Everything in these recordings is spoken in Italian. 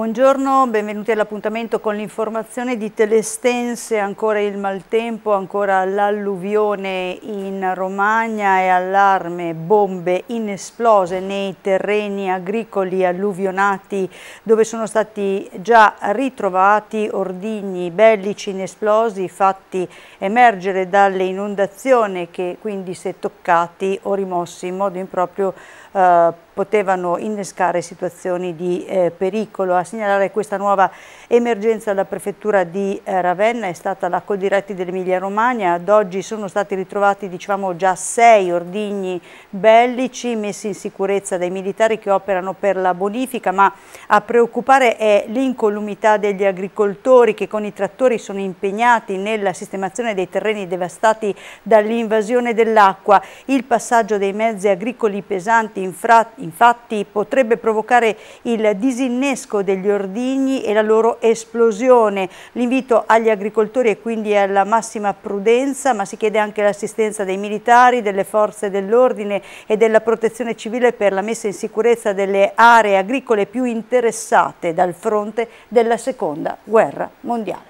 Buongiorno, benvenuti all'appuntamento con l'informazione di Telestense, ancora il maltempo, ancora l'alluvione in Romagna e allarme, bombe inesplose nei terreni agricoli alluvionati dove sono stati già ritrovati ordigni bellici inesplosi fatti emergere dalle inondazioni che quindi se toccati o rimossi in modo improprio eh, potevano innescare situazioni di eh, pericolo a segnalare questa nuova emergenza alla prefettura di eh, Ravenna è stata la Coldiretti dell'Emilia Romagna. Ad oggi sono stati ritrovati diciamo, già sei ordigni bellici messi in sicurezza dai militari che operano per la bonifica, ma a preoccupare è l'incolumità degli agricoltori che con i trattori sono impegnati nella sistemazione dei terreni devastati dall'invasione dell'acqua. Il passaggio dei mezzi agricoli pesanti infatti potrebbe provocare il disinnesco degli degli ordigni e la loro esplosione. L'invito agli agricoltori è quindi alla massima prudenza, ma si chiede anche l'assistenza dei militari, delle forze dell'ordine e della protezione civile per la messa in sicurezza delle aree agricole più interessate dal fronte della seconda guerra mondiale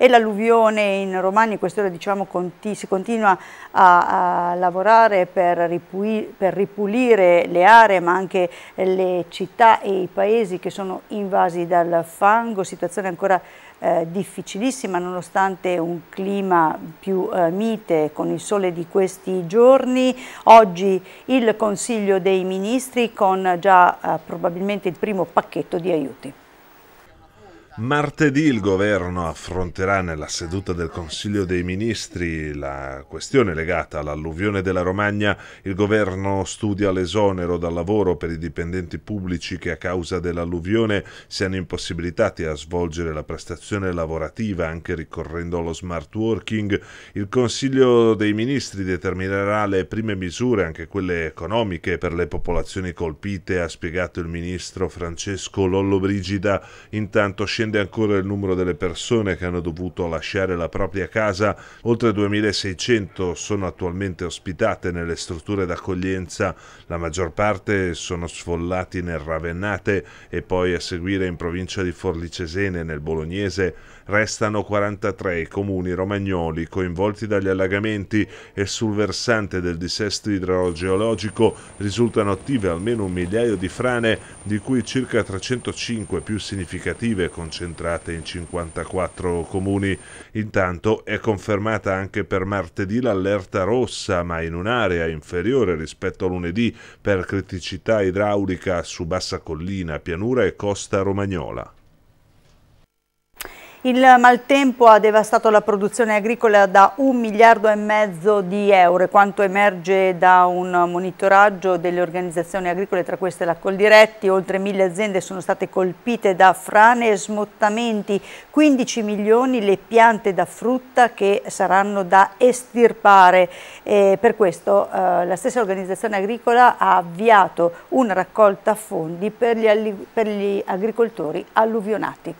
e l'alluvione in Romagna, in quest'ora diciamo, conti, si continua a, a lavorare per, ripui, per, ripulire le aree ma anche le città e i paesi che sono invasi dal fango, situazione ancora eh, difficilissima nonostante un clima più eh, mite con il sole di questi giorni. Oggi il Consiglio dei Ministri con già eh, probabilmente il primo pacchetto di aiuti. Martedì il governo affronterà nella seduta del Consiglio dei Ministri la questione legata all'alluvione della Romagna. Il governo studia l'esonero dal lavoro per i dipendenti pubblici che a causa dell'alluvione siano impossibilitati a svolgere la prestazione lavorativa anche ricorrendo allo smart working. Il Consiglio dei Ministri determinerà le prime misure, anche quelle economiche, per le popolazioni colpite, ha spiegato il ministro Francesco Lollobrigida. Intanto scende scende ancora il numero delle persone che hanno dovuto lasciare la propria casa, oltre 2600 sono attualmente ospitate nelle strutture d'accoglienza, la maggior parte sono sfollati nel Ravennate e poi a seguire in provincia di Forlicesene nel Bolognese, restano 43 i comuni romagnoli coinvolti dagli allagamenti e sul versante del dissesto idrogeologico risultano attive almeno un migliaio di frane, di cui circa 305 più significative con concentrate in 54 comuni. Intanto è confermata anche per martedì l'allerta rossa, ma in un'area inferiore rispetto a lunedì per criticità idraulica su bassa collina, pianura e costa romagnola. Il maltempo ha devastato la produzione agricola da un miliardo e mezzo di euro, quanto emerge da un monitoraggio delle organizzazioni agricole, tra queste la Coldiretti. Oltre mille aziende sono state colpite da frane e smottamenti, 15 milioni le piante da frutta che saranno da estirpare. E per questo eh, la stessa organizzazione agricola ha avviato una raccolta fondi per gli, per gli agricoltori alluvionati.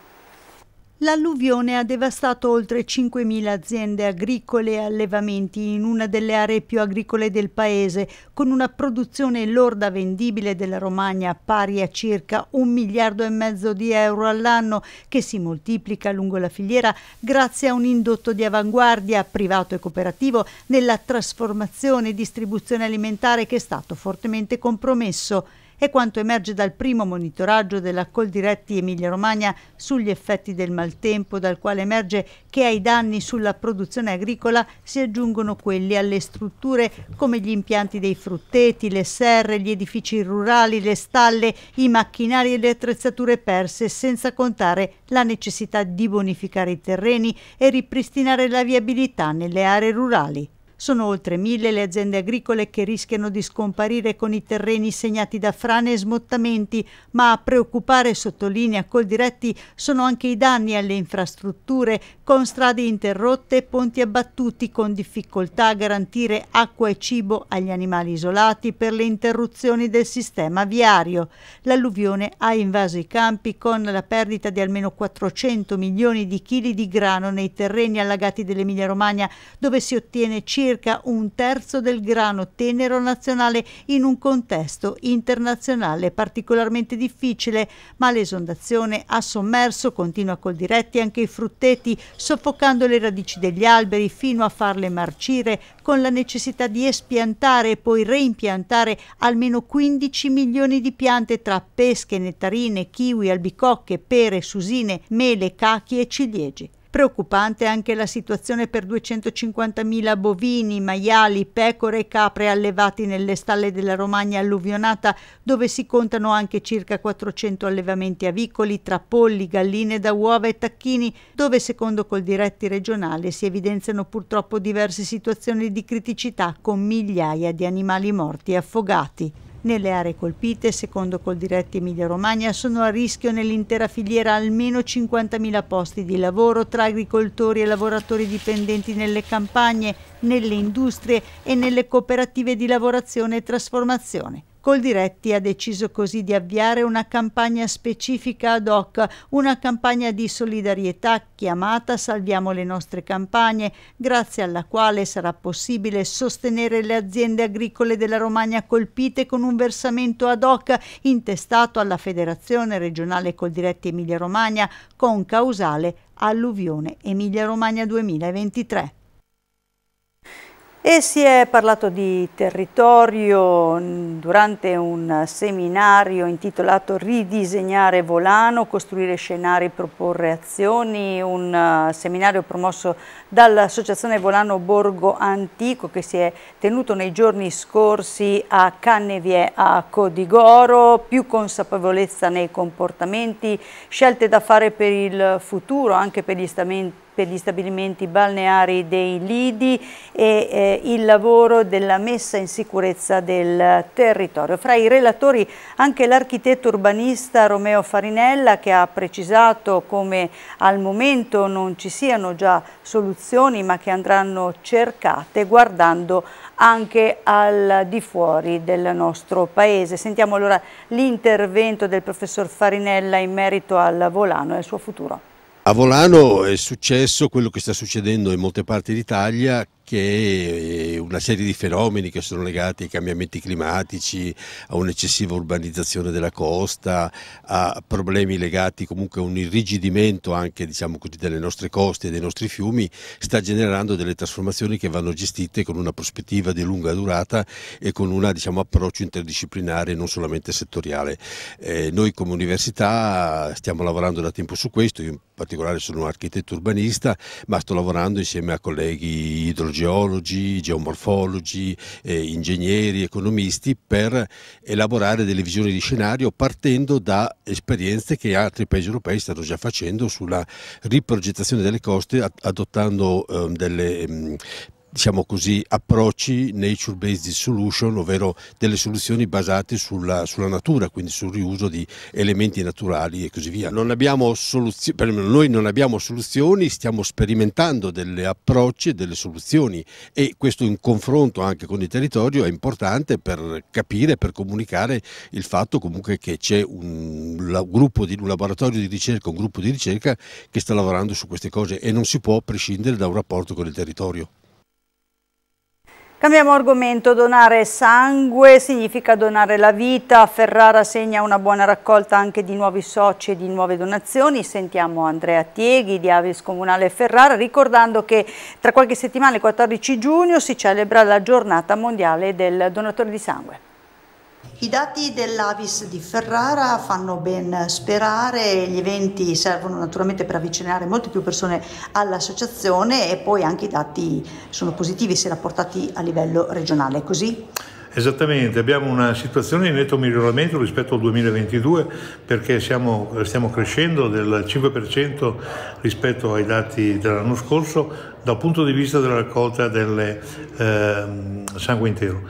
L'alluvione ha devastato oltre 5.000 aziende agricole e allevamenti in una delle aree più agricole del paese, con una produzione lorda vendibile della Romagna pari a circa un miliardo e mezzo di euro all'anno, che si moltiplica lungo la filiera grazie a un indotto di avanguardia privato e cooperativo nella trasformazione e distribuzione alimentare che è stato fortemente compromesso. È quanto emerge dal primo monitoraggio della Coldiretti Emilia Romagna sugli effetti del maltempo, dal quale emerge che ai danni sulla produzione agricola si aggiungono quelli alle strutture come gli impianti dei frutteti, le serre, gli edifici rurali, le stalle, i macchinari e le attrezzature perse, senza contare la necessità di bonificare i terreni e ripristinare la viabilità nelle aree rurali. Sono oltre mille le aziende agricole che rischiano di scomparire con i terreni segnati da frane e smottamenti, ma a preoccupare, sottolinea Coldiretti, sono anche i danni alle infrastrutture, con strade interrotte e ponti abbattuti, con difficoltà a garantire acqua e cibo agli animali isolati per le interruzioni del sistema viario. L'alluvione ha invaso i campi con la perdita di almeno 400 milioni di chili di grano nei terreni allagati dell'Emilia Romagna, dove si ottiene circa circa un terzo del grano tenero nazionale in un contesto internazionale particolarmente difficile, ma l'esondazione ha sommerso, continua col diretti, anche i frutteti, soffocando le radici degli alberi fino a farle marcire, con la necessità di espiantare e poi reimpiantare almeno 15 milioni di piante tra pesche, nettarine, kiwi, albicocche, pere, susine, mele, cachi e ciliegi. Preoccupante anche la situazione per 250.000 bovini, maiali, pecore e capre allevati nelle stalle della Romagna alluvionata, dove si contano anche circa 400 allevamenti avicoli tra polli, galline da uova e tacchini, dove secondo col diretti regionale si evidenziano purtroppo diverse situazioni di criticità con migliaia di animali morti e affogati. Nelle aree colpite, secondo Coldiretti Emilia Romagna, sono a rischio nell'intera filiera almeno 50.000 posti di lavoro tra agricoltori e lavoratori dipendenti nelle campagne, nelle industrie e nelle cooperative di lavorazione e trasformazione. Coldiretti ha deciso così di avviare una campagna specifica ad hoc, una campagna di solidarietà chiamata Salviamo le nostre campagne, grazie alla quale sarà possibile sostenere le aziende agricole della Romagna colpite con un versamento ad hoc intestato alla Federazione regionale Coldiretti Emilia Romagna con causale Alluvione Emilia Romagna 2023 e si è parlato di territorio mm, durante un seminario intitolato Ridisegnare Volano, costruire scenari, proporre azioni, un eh, seminario promosso dall'Associazione Volano Borgo Antico che si è tenuto nei giorni scorsi a Cannevie a Codigoro, più consapevolezza nei comportamenti, scelte da fare per il futuro, anche per gli stamenti per gli stabilimenti balneari dei lidi e eh, il lavoro della messa in sicurezza del territorio. Fra i relatori anche l'architetto urbanista Romeo Farinella che ha precisato come al momento non ci siano già soluzioni ma che andranno cercate guardando anche al di fuori del nostro paese. Sentiamo allora l'intervento del professor Farinella in merito al volano e al suo futuro. A Volano è successo quello che sta succedendo in molte parti d'Italia, che eh, una serie di fenomeni che sono legati ai cambiamenti climatici, a un'eccessiva urbanizzazione della costa, a problemi legati comunque a un irrigidimento anche diciamo così, delle nostre coste e dei nostri fiumi, sta generando delle trasformazioni che vanno gestite con una prospettiva di lunga durata e con un diciamo, approccio interdisciplinare non solamente settoriale. Eh, noi come università stiamo lavorando da tempo su questo, io in particolare sono un architetto urbanista, ma sto lavorando insieme a colleghi idrologisti geologi, geomorfologi, eh, ingegneri, economisti per elaborare delle visioni di scenario partendo da esperienze che altri paesi europei stanno già facendo sulla riprogettazione delle coste adottando eh, delle mh, ehm, diciamo così, approcci nature-based solution, ovvero delle soluzioni basate sulla, sulla, natura, quindi sul riuso di elementi naturali e così via. Non soluzio, noi non abbiamo soluzioni, stiamo sperimentando delle approcci e delle soluzioni e questo in confronto anche con il territorio è importante per capire, per comunicare il fatto comunque che c'è un, un laboratorio di ricerca, un gruppo di ricerca che sta lavorando su queste cose e non si può prescindere da un rapporto con il territorio. Cambiamo argomento, donare sangue significa donare la vita, Ferrara segna una buona raccolta anche di nuovi soci e di nuove donazioni, sentiamo Andrea Tieghi di Avis Comunale Ferrara ricordando che tra qualche settimana il 14 giugno si celebra la giornata mondiale del donatore di sangue. I dati dell'Avis di Ferrara fanno ben sperare, gli eventi servono naturalmente per avvicinare molte più persone all'associazione e poi anche i dati sono positivi se rapportati a livello regionale, è così? Esattamente, abbiamo una situazione in netto miglioramento rispetto al 2022 perché siamo, stiamo crescendo del 5% rispetto ai dati dell'anno scorso dal punto di vista della raccolta del eh, sangue intero.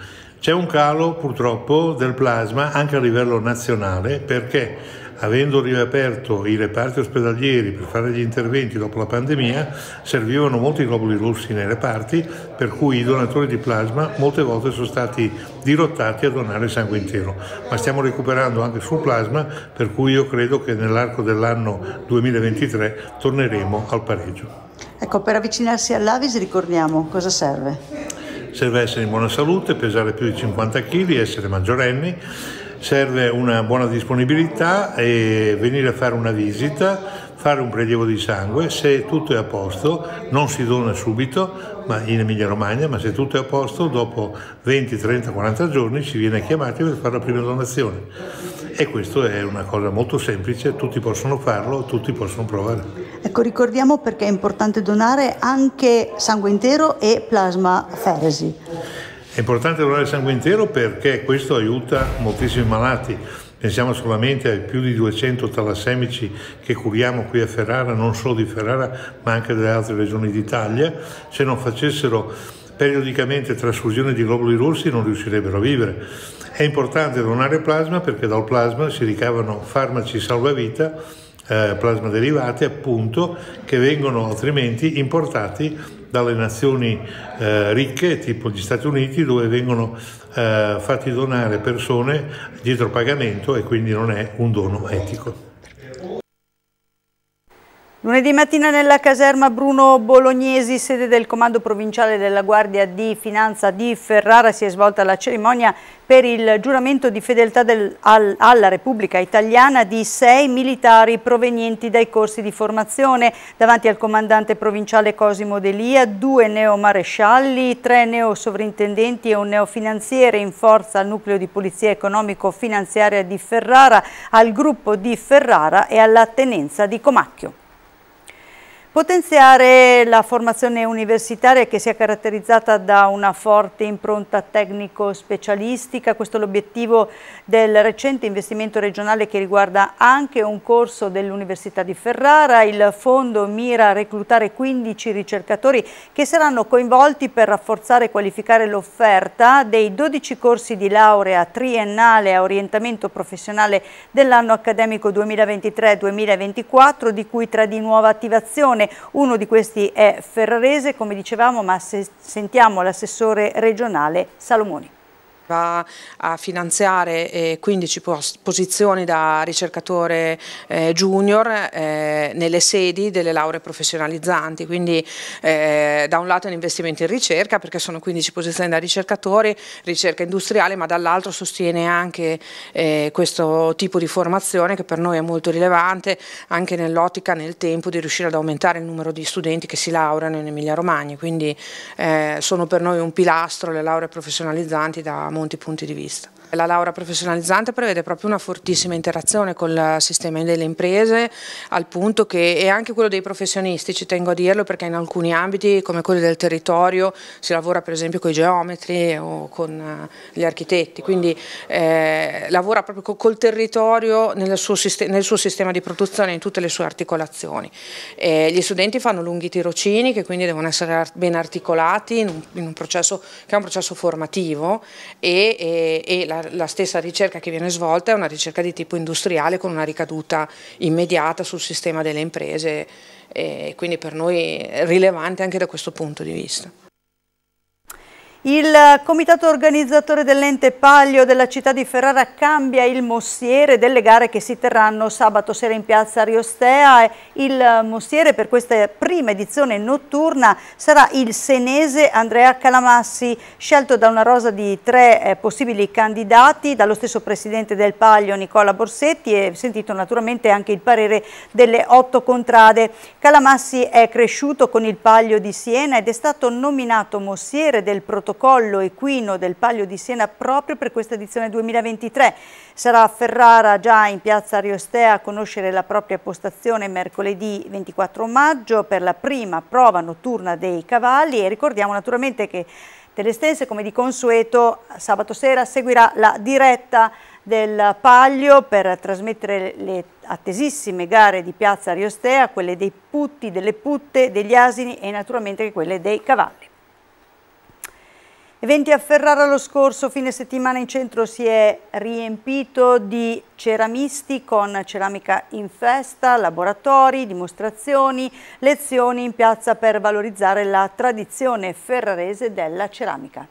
C'è un calo purtroppo del plasma anche a livello nazionale perché avendo riaperto i reparti ospedalieri per fare gli interventi dopo la pandemia, servivano molti globuli russi nei reparti, per cui i donatori di plasma molte volte sono stati dirottati a donare sangue intero. Ma stiamo recuperando anche sul plasma, per cui io credo che nell'arco dell'anno 2023 torneremo al pareggio. Ecco, per avvicinarsi all'Avis ricordiamo cosa serve serve essere in buona salute, pesare più di 50 kg, essere maggiorenni, serve una buona disponibilità e venire a fare una visita, fare un prelievo di sangue, se tutto è a posto, non si dona subito ma in Emilia Romagna, ma se tutto è a posto dopo 20, 30, 40 giorni ci viene chiamati per fare la prima donazione e questo è una cosa molto semplice, tutti possono farlo, tutti possono provare. Ecco, ricordiamo perché è importante donare anche sangue intero e plasma feresi. È importante donare sangue intero perché questo aiuta moltissimi malati. Pensiamo solamente ai più di 200 talassemici che curiamo qui a Ferrara, non solo di Ferrara, ma anche delle altre regioni d'Italia. Se non facessero periodicamente trasfusione di globuli rossi non riuscirebbero a vivere è importante donare plasma perché dal plasma si ricavano farmaci salvavita, eh, plasma derivati appunto, che vengono altrimenti importati dalle nazioni eh, ricche, tipo gli Stati Uniti, dove vengono eh, fatti donare persone dietro pagamento e quindi non è un dono etico. Lunedì mattina nella caserma Bruno Bolognesi, sede del Comando Provinciale della Guardia di Finanza di Ferrara, si è svolta la cerimonia per il giuramento di fedeltà del, al, alla Repubblica Italiana di sei militari provenienti dai corsi di formazione. Davanti al comandante provinciale Cosimo Delia, due neomarescialli, tre neosovrintendenti e un neofinanziere in forza al nucleo di polizia economico-finanziaria di Ferrara, al gruppo di Ferrara e alla tenenza di Comacchio. Potenziare la formazione universitaria che sia caratterizzata da una forte impronta tecnico-specialistica, questo è l'obiettivo del recente investimento regionale che riguarda anche un corso dell'Università di Ferrara. Il fondo mira a reclutare 15 ricercatori che saranno coinvolti per rafforzare e qualificare l'offerta dei 12 corsi di laurea triennale a orientamento professionale dell'anno accademico 2023-2024, di cui tre di nuova attivazione uno di questi è Ferrarese, come dicevamo, ma se sentiamo l'assessore regionale Salomoni va a finanziare 15 eh, posizioni da ricercatore eh, junior eh, nelle sedi delle lauree professionalizzanti, quindi da un lato è un investimento in ricerca perché sono 15 posizioni da ricercatori, ricerca industriale, ma dall'altro sostiene anche questo tipo di formazione che per noi è molto rilevante anche nell'ottica, nel tempo di riuscire ad aumentare il numero di studenti che si laureano in Emilia Romagna, quindi sono per noi un pilastro le lauree professionalizzanti da molto molti punti di vista. La laurea professionalizzante prevede proprio una fortissima interazione con il sistema delle imprese al punto che e anche quello dei professionisti, ci tengo a dirlo perché in alcuni ambiti come quelli del territorio si lavora per esempio con i geometri o con eh, gli architetti, quindi eh, lavora proprio col territorio nel suo, nel suo, sistema di produzione in tutte le sue articolazioni. Eh, gli studenti fanno lunghi tirocini che quindi devono essere ben articolati in un, in un processo che è un processo formativo e, e, e la eh, la stessa ricerca che viene svolta è una ricerca di tipo industriale con una ricaduta immediata sul sistema delle imprese e eh, quindi per noi rilevante anche da questo punto di vista. Il comitato organizzatore dell'ente Paglio della città di Ferrara cambia il mossiere delle gare che si terranno sabato sera in piazza Ariostea. Il mossiere per questa prima edizione notturna sarà il senese Andrea Calamassi, scelto da una rosa di tre eh, possibili candidati, dallo stesso presidente del Paglio Nicola Borsetti e sentito naturalmente anche il parere delle otto contrade. Calamassi è cresciuto con il Paglio di Siena ed è stato nominato mossiere del protocollo protocollo equino del Palio di Siena proprio per questa edizione 2023. Sarà a Ferrara già in piazza Ariostea a conoscere la propria postazione mercoledì 24 maggio per la prima prova notturna dei cavalli e ricordiamo naturalmente che Telestense come di consueto sabato sera seguirà la diretta del Paglio per trasmettere le attesissime gare di Piazza Ariostea, quelle dei putti, delle putte, degli asini e naturalmente quelle dei cavalli. Eventi a Ferrara lo scorso fine settimana in centro si è riempito di ceramisti con ceramica in festa, laboratori, dimostrazioni, lezioni in piazza per valorizzare la tradizione ferrarese della ceramica.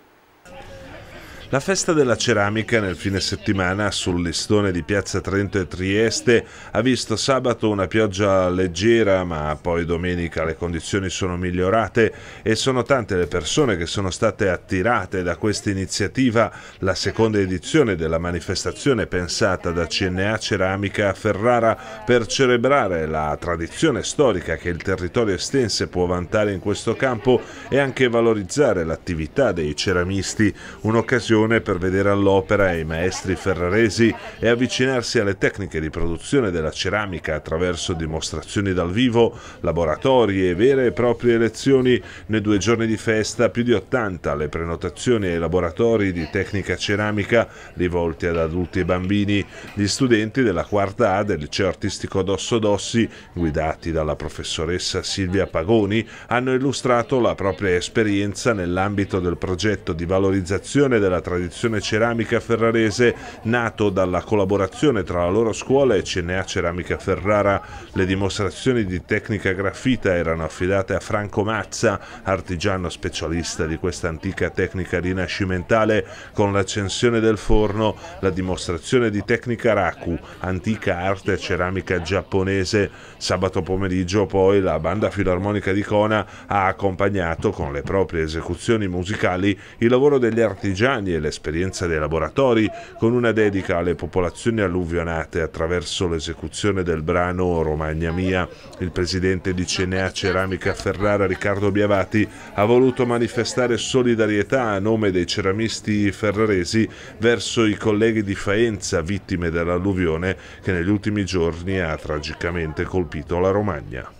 La festa della ceramica nel fine settimana sul listone di Piazza Trento e Trieste ha visto sabato una pioggia leggera, ma poi domenica le condizioni sono migliorate e sono tante le persone che sono state attirate da questa iniziativa, la seconda edizione della manifestazione pensata da CNA Ceramica a Ferrara per celebrare la tradizione storica che il territorio estense può vantare in questo campo e anche valorizzare l'attività dei ceramisti, un'occasione occasione per vedere all'opera i maestri ferraresi e avvicinarsi alle tecniche di produzione della ceramica attraverso dimostrazioni dal vivo, laboratori e vere e proprie lezioni. Nei due giorni di festa più di 80 le prenotazioni ai laboratori di tecnica ceramica rivolti ad adulti e bambini. Gli studenti della quarta A del liceo artistico Dosso Dossi, guidati dalla professoressa Silvia Pagoni, hanno illustrato la propria esperienza nell'ambito del progetto di valorizzazione della tradizione ceramica ferrarese nato dalla collaborazione tra la loro scuola e CNA Ceramica Ferrara. Le dimostrazioni di tecnica graffita erano affidate a Franco Mazza, artigiano specialista di questa antica tecnica rinascimentale. Con l'accensione del forno, la dimostrazione di tecnica raku, antica arte ceramica giapponese. Sabato pomeriggio poi la banda filarmonica di Kona ha accompagnato con le proprie esecuzioni musicali il lavoro degli artigiani e e l'esperienza dei laboratori con una dedica alle popolazioni alluvionate attraverso l'esecuzione del brano Romagna Mia. Il presidente di Cenea Ceramica Ferrara Riccardo Biavati ha voluto manifestare solidarietà a nome dei ceramisti ferraresi verso i colleghi di Faenza vittime dell'alluvione che negli ultimi giorni ha tragicamente colpito la Romagna.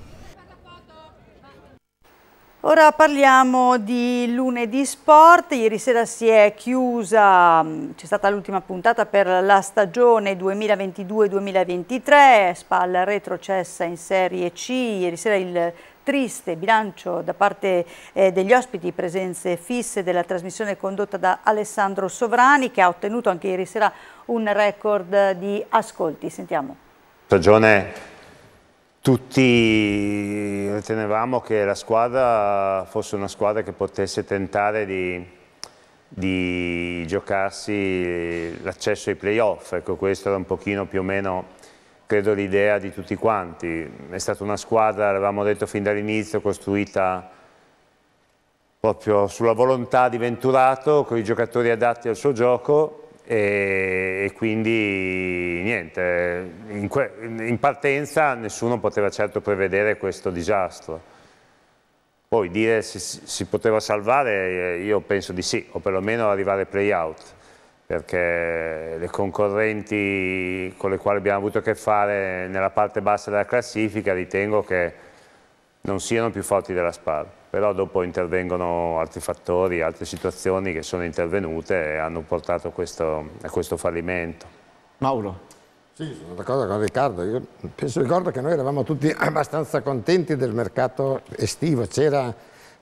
Ora parliamo di lunedì sport, ieri sera si è chiusa, mm, c'è stata l'ultima puntata per la stagione 2022-2023, Spalla retrocessa in Serie C, ieri sera il triste bilancio da parte eh, degli ospiti, presenze fisse della trasmissione condotta da Alessandro Sovrani che ha ottenuto anche ieri sera un record di ascolti, sentiamo. Stagione tutti ritenevamo che la squadra fosse una squadra che potesse tentare di, di giocarsi l'accesso ai playoff, ecco questa era un pochino più o meno credo l'idea di tutti quanti, è stata una squadra, l'avevamo detto fin dall'inizio, costruita proprio sulla volontà di Venturato, con i giocatori adatti al suo gioco, e, quindi niente, in, in, partenza nessuno poteva certo prevedere questo disastro. Poi dire se si poteva salvare, io penso di sì, o perlomeno arrivare ai play-out, perché le concorrenti con le quali abbiamo avuto a che fare nella parte bassa della classifica ritengo che non siano più forti della Sparta però dopo intervengono altri fattori, altre situazioni che sono intervenute e hanno portato questo, a questo fallimento. Mauro. Sì, sono d'accordo con Riccardo. Io penso, ricordo che noi eravamo tutti abbastanza contenti del mercato estivo. C'era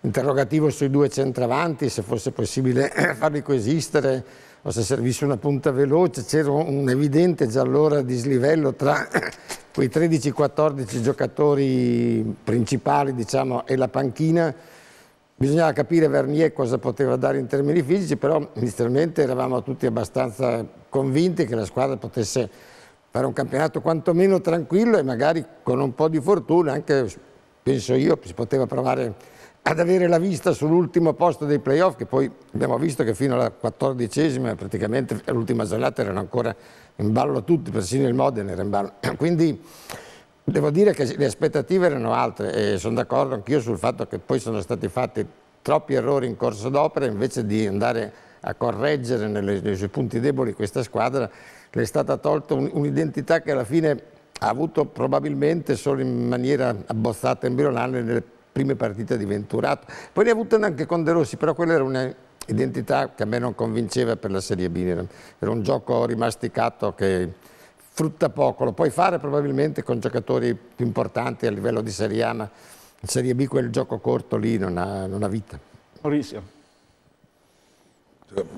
interrogativo sui due centravanti, se fosse possibile farli coesistere o se servisse una punta veloce, c'era un evidente già allora dislivello tra quei 13-14 giocatori principali diciamo, e la panchina. Bisognava capire Vernier cosa poteva dare in termini fisici, però inizialmente eravamo tutti abbastanza convinti che la squadra potesse fare un campionato quantomeno tranquillo e magari con un po' di fortuna anche, penso io, si poteva provare ad avere la vista sull'ultimo posto dei playoff, che poi abbiamo visto che fino alla quattordicesima, praticamente l'ultima giornata, erano ancora in ballo tutti, persino il Modena era in ballo. Quindi devo dire che le aspettative erano altre e sono d'accordo anch'io sul fatto che poi sono stati fatti troppi errori in corso d'opera, invece di andare a correggere nelle, nei suoi punti deboli questa squadra, le è stata tolta un'identità che alla fine ha avuto probabilmente solo in maniera abbozzata e embrionale nelle prime partite di Venturato, poi ne ha avute anche con De Rossi, però quella era un'identità che a me non convinceva per la Serie B, era un gioco rimasticato che frutta poco, lo puoi fare probabilmente con giocatori più importanti a livello di Serie A, ma in Serie B quel gioco corto lì non ha, non ha vita. Maurizio.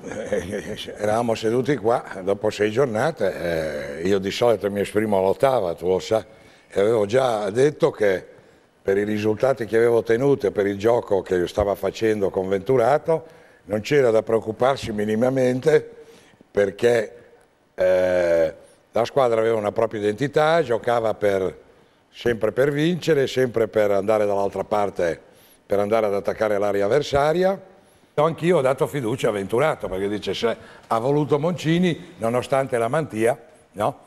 Eh, eravamo seduti qua, dopo sei giornate, eh, io di solito mi esprimo all'ottava, tu lo sai, e avevo già detto che per i risultati che avevo ottenuto e per il gioco che stava facendo con Venturato, non c'era da preoccuparsi minimamente perché eh, la squadra aveva una propria identità, giocava per, sempre per vincere, sempre per andare dall'altra parte, per andare ad attaccare l'area avversaria. Anch'io ho dato fiducia a Venturato perché dice se ha voluto Moncini nonostante la mantia, no?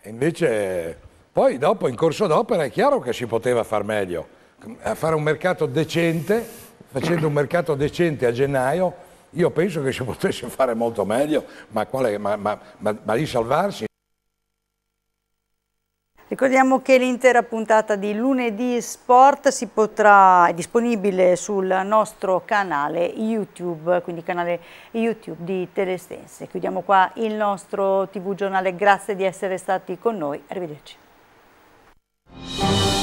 E invece poi dopo, in corso d'opera, è chiaro che si poteva far meglio. Eh, fare un mercato decente, facendo un mercato decente a gennaio, io penso che si potesse fare molto meglio, ma, quale, ma, ma, ma di salvarsi. Ricordiamo che l'intera puntata di lunedì sport si potrà, è disponibile sul nostro canale YouTube, quindi canale YouTube di Telestense. Chiudiamo qua il nostro TV giornale, grazie di essere stati con noi, arrivederci. Música